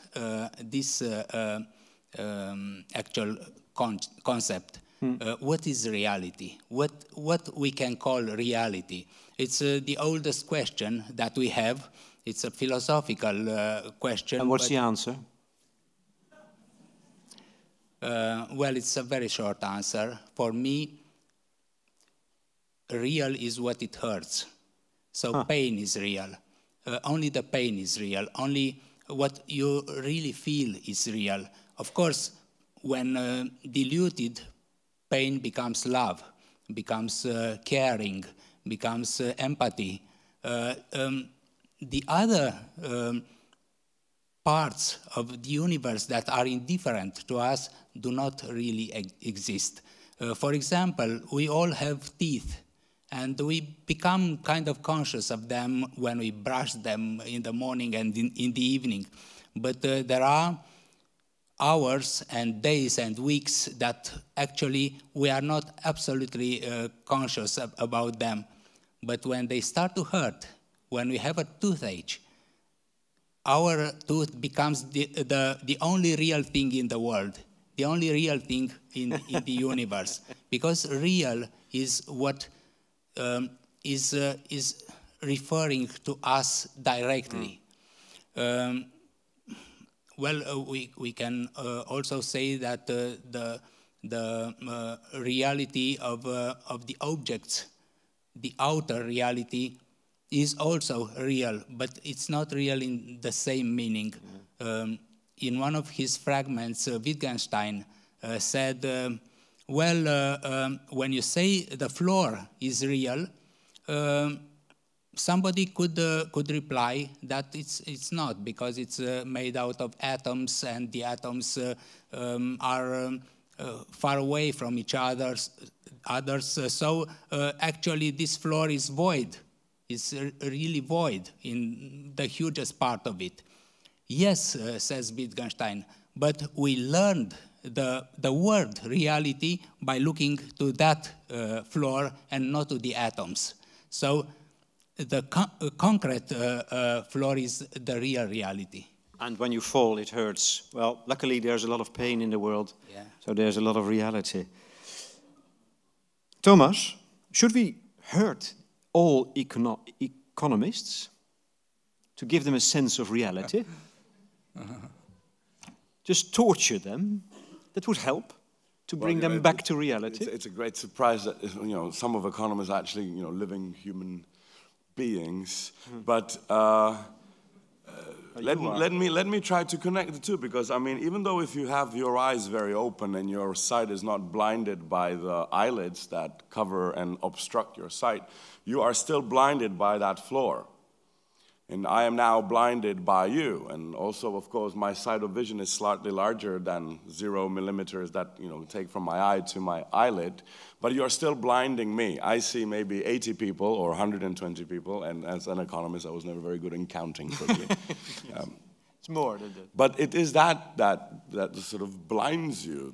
this um, actual con concept. Hmm. Uh, what is reality? What, what we can call reality? It's uh, the oldest question that we have. It's a philosophical uh, question. And what's the answer? Uh, well, it's a very short answer. For me, real is what it hurts. So huh. pain is real. Uh, only the pain is real. Only what you really feel is real. Of course, when uh, diluted, pain becomes love, becomes uh, caring, becomes uh, empathy. Uh, um, the other um, parts of the universe that are indifferent to us do not really e exist. Uh, for example, we all have teeth, and we become kind of conscious of them when we brush them in the morning and in, in the evening. But uh, there are hours and days and weeks that actually we are not absolutely uh, conscious ab about them. But when they start to hurt, when we have a toothache, our tooth becomes the, the, the only real thing in the world, the only real thing in, in the [laughs] universe, because real is what um, is uh, is referring to us directly. Mm. Um, well, uh, we, we can uh, also say that uh, the, the uh, reality of, uh, of the objects, the outer reality, is also real, but it's not real in the same meaning. Um, in one of his fragments, uh, Wittgenstein uh, said, uh, Well, uh, um, when you say the floor is real, um, somebody could, uh, could reply that it's, it's not because it's uh, made out of atoms and the atoms um, are um, far away from each other. Others, so actually, this floor is void. It's really void in the hugest part of it. Yes, uh, says Wittgenstein, but we learned the, the word reality by looking to that uh, floor and not to the atoms. So the con uh, concrete uh, uh, floor is the real reality. And when you fall, it hurts. Well, luckily, there's a lot of pain in the world, yeah. so there's a lot of reality. Thomas, should we hurt all econo economists to give them a sense of reality. Just torture them. That would help to bring well, them know, back to reality. It's, it's, a great surprise that you know some of economists actually you know living human beings, mm. but. Uh, let, uh, let, me, let me try to connect the two because, I mean, even though if you have your eyes very open and your sight is not blinded by the eyelids that cover and obstruct your sight, you are still blinded by that floor. And I am now blinded by you. And also, of course, my sight of vision is slightly larger than zero millimeters that you know take from my eye to my eyelid. But you are still blinding me. I see maybe 80 people or 120 people, and as an economist, I was never very good in counting quickly. yes. [laughs] um, it's more than that. But it is that that that sort of blinds you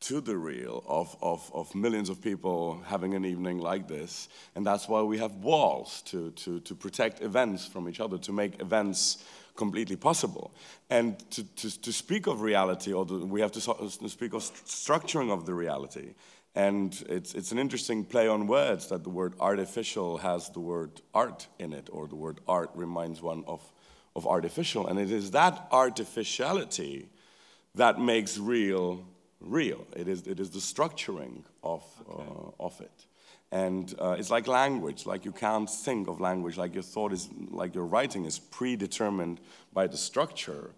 to the real of, of, of millions of people having an evening like this. And that's why we have walls to, to, to protect events from each other, to make events completely possible. And to, to, to speak of reality, or the, we have to, to speak of st structuring of the reality. And it's, it's an interesting play on words that the word artificial has the word art in it, or the word art reminds one of, of artificial. And it is that artificiality that makes real real. It is, it is the structuring of, okay. uh, of it. And uh, it's like language, like you can't think of language, like your thought is, like your writing is predetermined by the structure.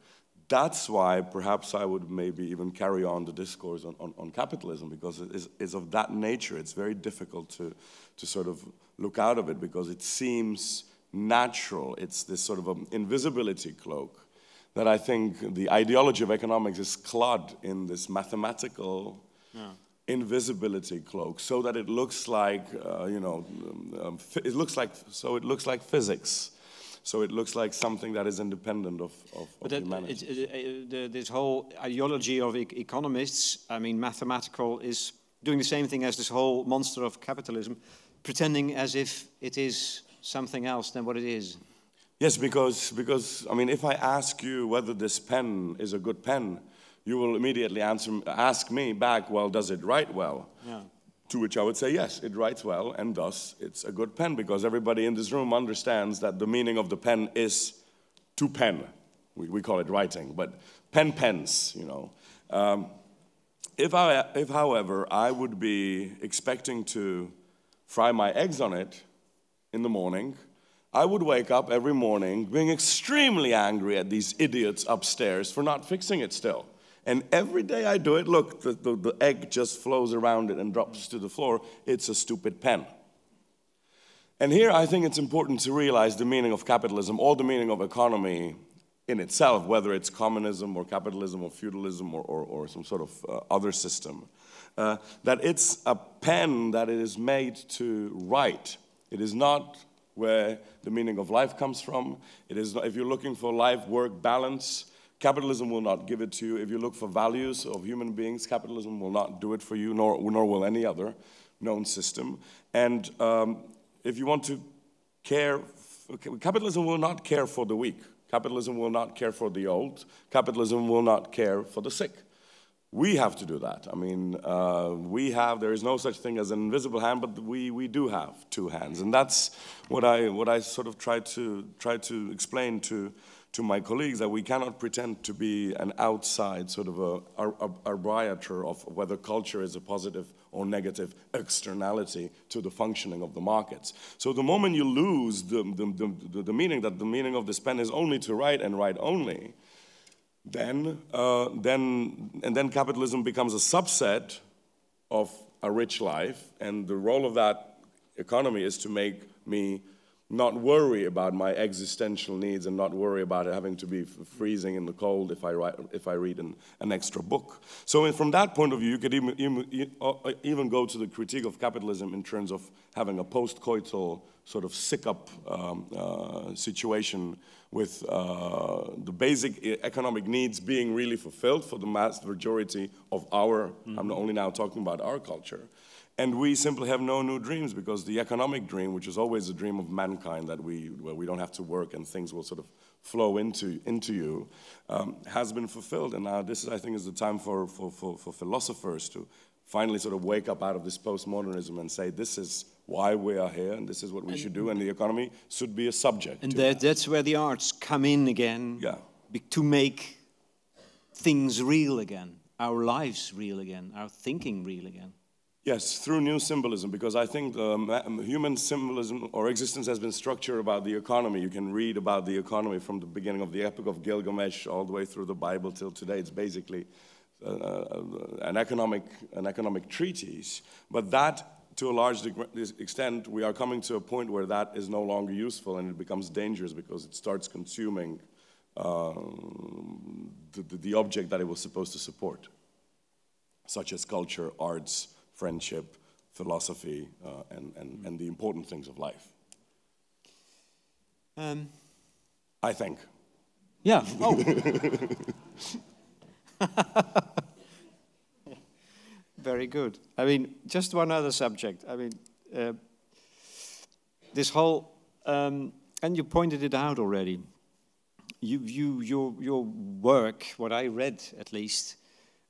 That's why perhaps I would maybe even carry on the discourse on, on, on capitalism, because it is, it's of that nature. It's very difficult to, to sort of look out of it because it seems natural. It's this sort of um, invisibility cloak that I think the ideology of economics is clad in this mathematical yeah. invisibility cloak, so that it looks like uh, you know, um, it looks like so it looks like physics. So it looks like something that is independent of, of, of humanity. It, it, the, this whole ideology of e economists, I mean, mathematical, is doing the same thing as this whole monster of capitalism, pretending as if it is something else than what it is. Yes, because, because, I mean, if I ask you whether this pen is a good pen, you will immediately answer, ask me back, well, does it write well? Yeah. To which I would say, yes, it writes well, and thus it's a good pen, because everybody in this room understands that the meaning of the pen is to pen. We, we call it writing, but pen pens, you know. Um, if, I, if, however, I would be expecting to fry my eggs on it in the morning, I would wake up every morning being extremely angry at these idiots upstairs for not fixing it still. And every day I do it, look, the, the, the, egg just flows around it and drops to the floor. It's a stupid pen. And here I think it's important to realize the meaning of capitalism or the meaning of economy in itself, whether it's communism or capitalism or feudalism or, or, or some sort of uh, other system, uh, that it's a pen that it is made to write. It is not where the meaning of life comes from. It is not, if you're looking for life work balance, capitalism will not give it to you. If you look for values of human beings, capitalism will not do it for you, nor, nor will any other known system. And um, if you want to care, capitalism will not care for the weak. Capitalism will not care for the old. Capitalism will not care for the sick we have to do that. I mean, uh, we have, there is no such thing as an invisible hand, but we, we do have two hands. And that's what I, what I sort of try to, try to explain to, to my colleagues, that we cannot pretend to be an outside sort of a, arbiter of whether culture is a positive or negative externality to the functioning of the markets. So the moment you lose the, the, the, the meaning that the meaning of the pen is only to write and write only, then, uh, then, and then capitalism becomes a subset of a rich life, and the role of that economy is to make me not worry about my existential needs and not worry about having to be freezing in the cold if I, write, if I read an, an extra book. So, from that point of view, you could even, even, uh, even, go to the critique of capitalism in terms of having a post coital sort of sick up um, uh, situation with uh, the basic economic needs being really fulfilled for the vast majority of our, mm -hmm. I'm only now talking about our culture, and we simply have no new dreams because the economic dream, which is always the dream of mankind, that we, we don't have to work and things will sort of flow into, into you, um, has been fulfilled. And now uh, this, is, I think, is the time for, for, for, for philosophers to finally sort of wake up out of this postmodernism and say, this is why we are here and this is what we and should do and the economy should be a subject. And that, that. that's where the arts come in again yeah. to make things real again, our lives real again, our thinking real again. Yes, through new symbolism, because I think the human symbolism or existence has been structured about the economy. You can read about the economy from the beginning of the Epic of Gilgamesh all the way through the Bible till today. It's basically uh, uh an, economic, an economic treatise. But that, to a large extent, we are coming to a point where that is no longer useful and it becomes dangerous because it starts consuming uh, the, the object that it was supposed to support, such as culture, arts, friendship, philosophy, uh, and, and, and the important things of life. Um. I think. Yeah. [laughs] Oh. [laughs] Very good. I mean, just one other subject. I mean, uh, this whole, um, and you pointed it out already. You, you, your, your work, what I read at least,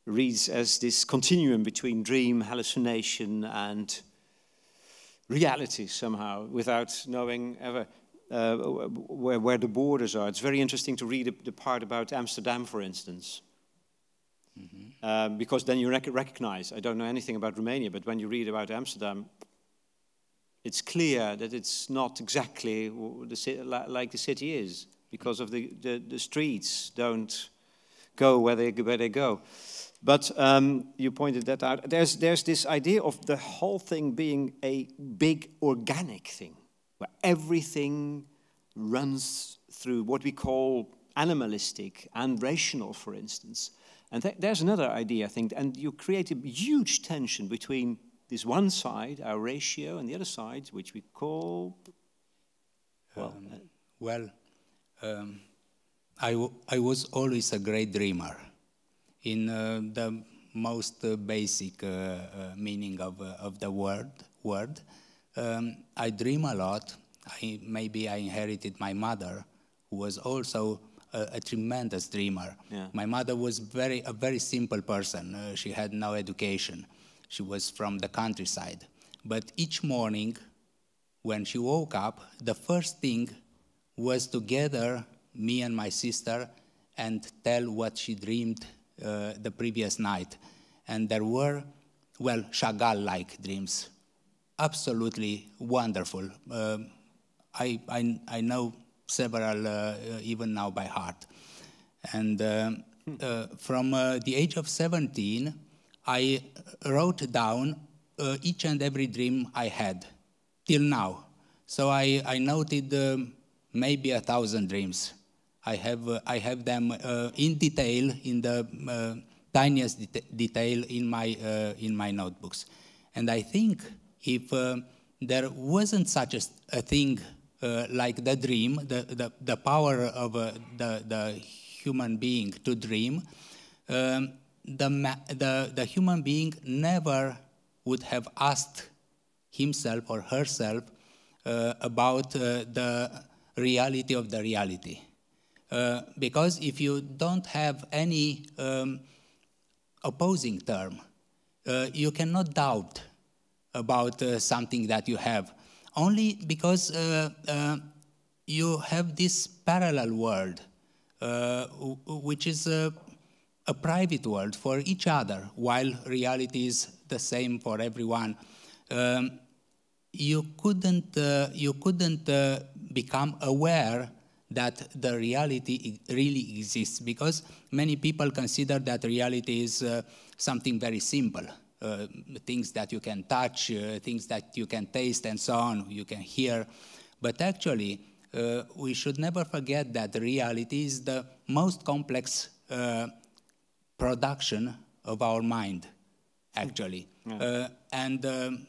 reads as this continuum between dream, hallucination, and reality somehow, without knowing ever uh, where, where, the borders are. It's very interesting to read the part about Amsterdam, for instance. Mm -hmm. because then you rec recognize, I don't know anything about Romania, but when you read about Amsterdam, it's clear that it's not exactly the like the city is because of the, the, the streets don't go where they, where they go. But um, you pointed that out. There's, there's this idea of the whole thing being a big organic thing, where everything runs through what we call animalistic and rational, for instance. And th there's another idea, I think, and you create a huge tension between this one side, our ratio, and the other side, which we call. Well, um, well um, I, I was always a great dreamer in uh, the most uh, basic uh, meaning of, of the word. word. Um, I dream a lot. I, maybe I inherited my mother, who was also a, a tremendous dreamer. Yeah. My mother was very a very simple person. Uh, she had no education. She was from the countryside. But each morning, when she woke up, the first thing was to gather me and my sister and tell what she dreamed uh, the previous night. And there were, well, Chagall-like dreams. Absolutely wonderful. Uh, I, I, I, know several uh, uh even now by heart. And from the age of 17, I wrote down each and every dream I had till now. So I, I noted um, maybe a thousand dreams. I have, uh, I have them uh, in detail, in the uh, tiniest det detail in my, uh, in my notebooks. And I think if uh, there wasn't such a, a thing like the dream, the, the, the power of the, the human being to dream, um, the, the, the human being never would have asked himself or herself uh, about uh, the reality of the reality. Uh, because if you don't have any um, opposing term, uh, you cannot doubt about uh, something that you have, only because uh, uh, you have this parallel world, which is a, a, private world for each other, while reality is the same for everyone. Um, you couldn't, you couldn't become aware that the reality really exists because many people consider that reality is uh, something very simple. Uh, things that you can touch, uh, things that you can taste, and so on, you can hear. But actually, uh, we should never forget that reality is the most complex uh, production of our mind, actually. Yeah. Uh, and um,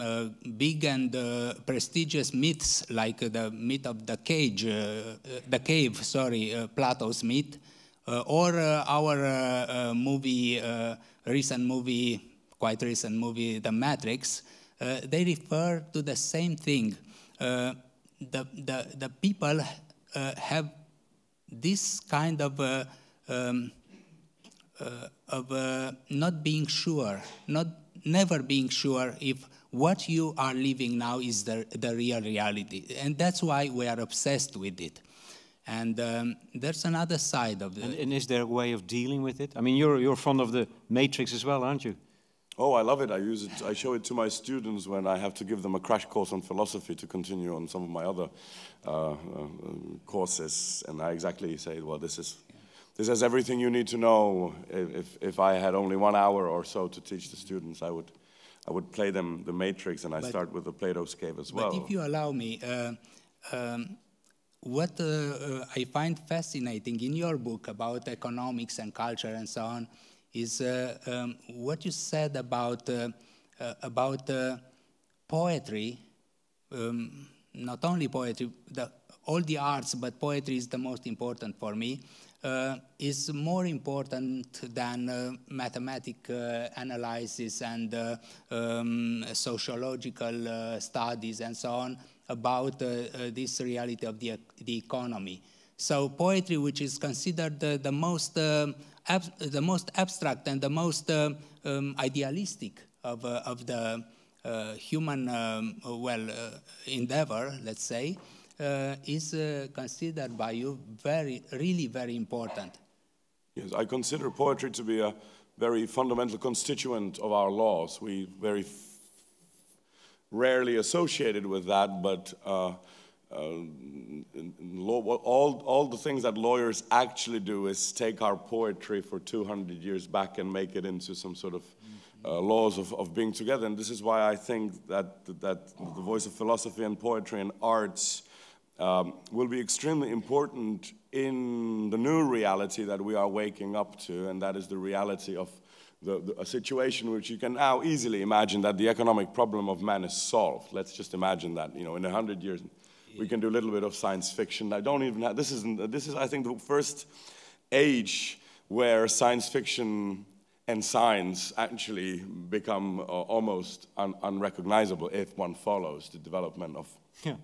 uh, big and uh, prestigious myths like the myth of the cage, uh, the cave, sorry, Plato's myth, or our movie, recent movie, quite recent movie, The Matrix, they refer to the same thing. the, the, the people have this kind of um, uh, of uh, not being sure, not never being sure if what you are living now is the, the real reality. And that's why we are obsessed with it. And um, there's another side of it. And, and, is there a way of dealing with it? I mean, you're, you're fond of the matrix as well, aren't you? Oh, I love it. I use it. I show it to my students when I have to give them a crash course on philosophy to continue on some of my other uh, uh, courses. And I exactly say, well, this is this has everything you need to know. If, if I had only one hour or so to teach the students, I would, I would play them the Matrix and I but, start with the Plato's Cave as well. But if you allow me, uh, um, what uh, uh, I find fascinating in your book about economics and culture and so on is uh, um, what you said about, uh, uh, about poetry. Um, not only poetry, the, all the arts, but poetry is the most important for me, uh, is more important than uh, mathematical uh, analysis and uh, um, sociological uh, studies and so on about uh, this reality of the, the economy. So poetry, which is considered the, the most, the most abstract and the most um, idealistic of, of the uh, human um, uh, well uh, endeavor, let's say, is considered by you very, really very important. Yes, I consider poetry to be a very fundamental constituent of our laws. We very rarely associated with that, but uh, uh, law, all, all the things that lawyers actually do is take our poetry for 200 years back and make it into some sort of uh, laws of, of being together. And this is why I think that, that the voice of philosophy and poetry and arts um, will be extremely important in the new reality that we are waking up to, and that is the reality of the, the, a situation which you can now easily imagine that the economic problem of man is solved. Let's just imagine that, you know, in a 100 years, we can do a little bit of science fiction. I don't even have, this is, this is I think, the first age where science fiction and science actually become uh, almost un unrecognizable if one follows the development of, yeah.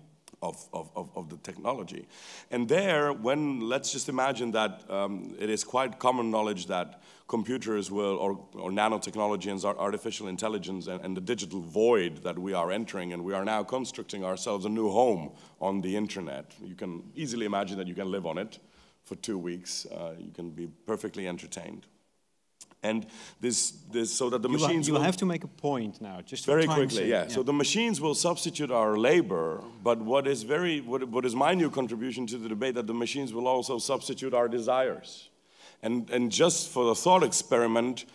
of, of, of, of, the technology. And there, when let's just imagine that um, it is quite common knowledge that computers will, or, or nanotechnology and artificial intelligence and, and the digital void that we are entering, and we are now constructing ourselves a new home on the internet. You can easily imagine that you can live on it for two weeks. Uh, you can be perfectly entertained. And this, this so that the you machines. Ha you will have to make a point now, just very quickly. Yeah. yeah. So the machines will substitute our labor, but what is very, what, what is my new contribution to the debate that the machines will also substitute our desires, and and just for the thought experiment.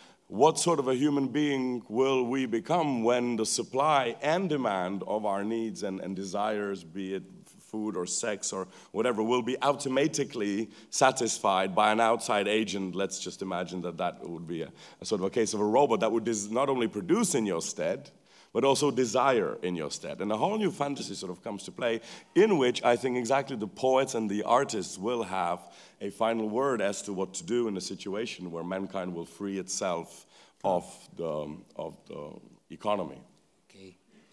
What sort of a human being will we become when the supply and demand of our needs and, and desires, be it food or sex or whatever will be automatically satisfied by an outside agent. Let's just imagine that that would be a, a sort of a case of a robot that would not only produce in your stead, but also desire in your stead. And a whole new fantasy sort of comes to play, in which I think exactly the poets and the artists will have a final word as to what to do in a situation where mankind will free itself of the, of the economy.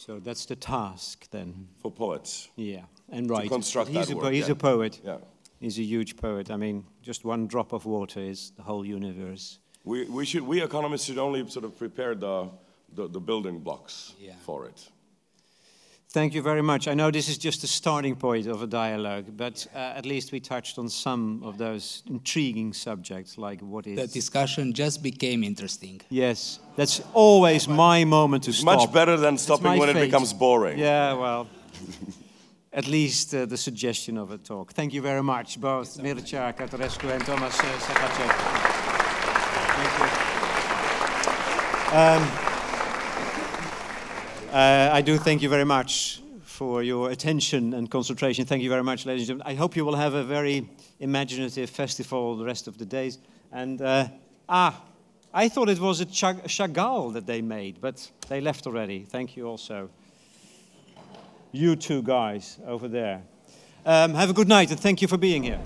So that's the task then. For poets. Yeah, and right. construct he's that a, word, He's yeah. a poet. Yeah. He's a huge poet. I mean, just one drop of water is the whole universe. We, we, should, we economists should only sort of prepare the, the, the building blocks yeah. for it. Thank you very much. I know this is just a starting point of a dialogue, but uh, at least we touched on some of those intriguing subjects, like what is. The discussion just became interesting. Yes, that's always my moment to it's stop. Much better than stopping when fate. it becomes boring. Yeah, well, [laughs] at least uh, the suggestion of a talk. Thank you very much, both yes, Mircea Catarescu and Thomas uh, Thank you. Um, uh, I do thank you very much for your attention and concentration. Thank you very much, ladies and gentlemen. I hope you will have a very imaginative festival the rest of the days. And uh, ah, I thought it was a Chagall that they made, but they left already. Thank you also. You two guys over there. Um, have a good night and thank you for being here.